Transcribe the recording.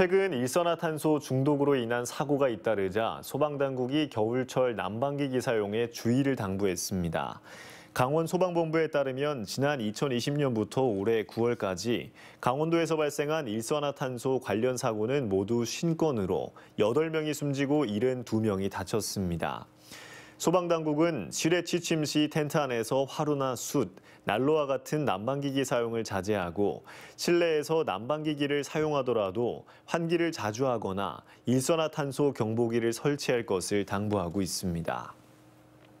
최근 일산화탄소 중독으로 인한 사고가 잇따르자 소방당국이 겨울철 난방기 기사용에 주의를 당부했습니다. 강원 소방본부에 따르면 지난 2020년부터 올해 9월까지 강원도에서 발생한 일산화탄소 관련 사고는 모두 신0건으로 8명이 숨지고 72명이 다쳤습니다. 소방당국은 실외 취침 시 텐트 안에서 화로나 숯, 난로와 같은 난방기기 사용을 자제하고 실내에서 난방기기를 사용하더라도 환기를 자주 하거나 일산화탄소 경보기를 설치할 것을 당부하고 있습니다.